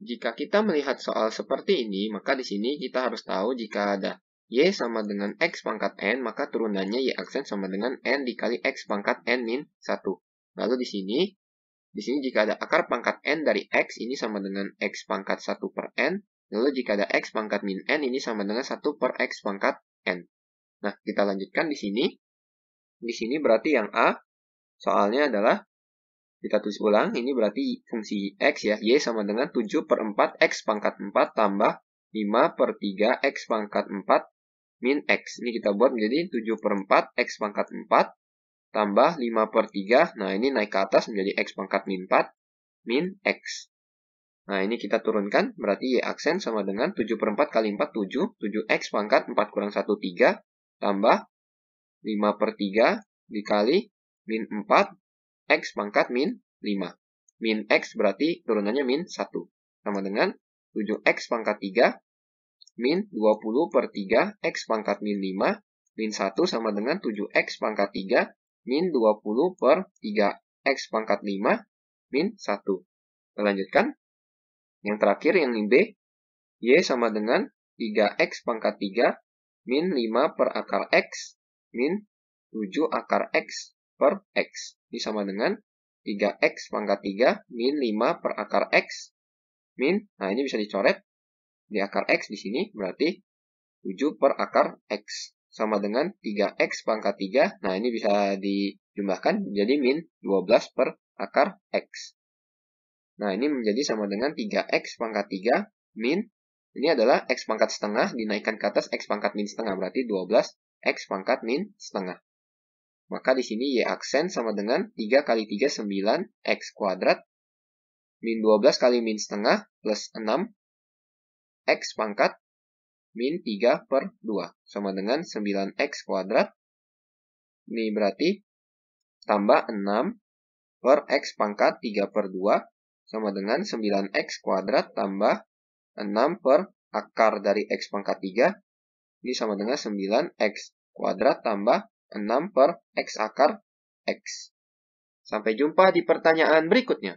Jika kita melihat soal seperti ini, maka di sini kita harus tahu jika ada Y sama dengan X pangkat N, maka turunannya Y aksen sama dengan N dikali X pangkat N min 1. Lalu di sini, di sini jika ada akar pangkat N dari X, ini sama dengan X pangkat 1 per N. Lalu jika ada X pangkat min N, ini sama dengan 1 per X pangkat N. Nah, kita lanjutkan di sini. Di sini berarti yang A soalnya adalah kita tulis ulang, ini berarti fungsi X ya, Y sama dengan 7 per 4 X pangkat 4 tambah 5 per 3 X pangkat 4 min X. Ini kita buat menjadi 7 per 4 X pangkat 4 tambah 5 per 3. Nah, ini naik ke atas menjadi X pangkat min 4 min X. Nah, ini kita turunkan, berarti Y aksen sama dengan 7 per 4 kali 4, 7. 7X pangkat 4 kurang 1, 3. Tambah 5 per 3 dikali min 4 X pangkat min 5. Min X berarti turunannya min 1. Sama dengan 7X pangkat 3 min 20 per 3 X pangkat min 5 min 1 sama dengan 7X pangkat 3 min 20 per 3X pangkat 5 min 1. Kita lanjutkan. Yang terakhir yang ini B. Y sama dengan 3X pangkat 3 min 5 per akar X min 7 akar X per X. Ini sama dengan 3x pangkat 3 min 5 per akar x min, nah ini bisa dicoret di akar x di sini berarti 7 per akar x sama dengan 3x pangkat 3, nah ini bisa dijumlahkan menjadi min 12 per akar x. Nah ini menjadi sama dengan 3x pangkat 3 min, ini adalah x pangkat setengah dinaikkan ke atas x pangkat min setengah berarti 12 x pangkat min setengah. Maka di sini Y aksen sama dengan 3 kali 3, 9, X kuadrat, min 12 kali min setengah, plus 6, X pangkat, min 3 per 2, sama dengan 9X kuadrat, ini berarti tambah 6 per X pangkat 3 per 2, sama dengan 9X kuadrat tambah 6 per akar dari X pangkat 3, ini sama dengan 9X kuadrat tambah 6 per X akar X. Sampai jumpa di pertanyaan berikutnya.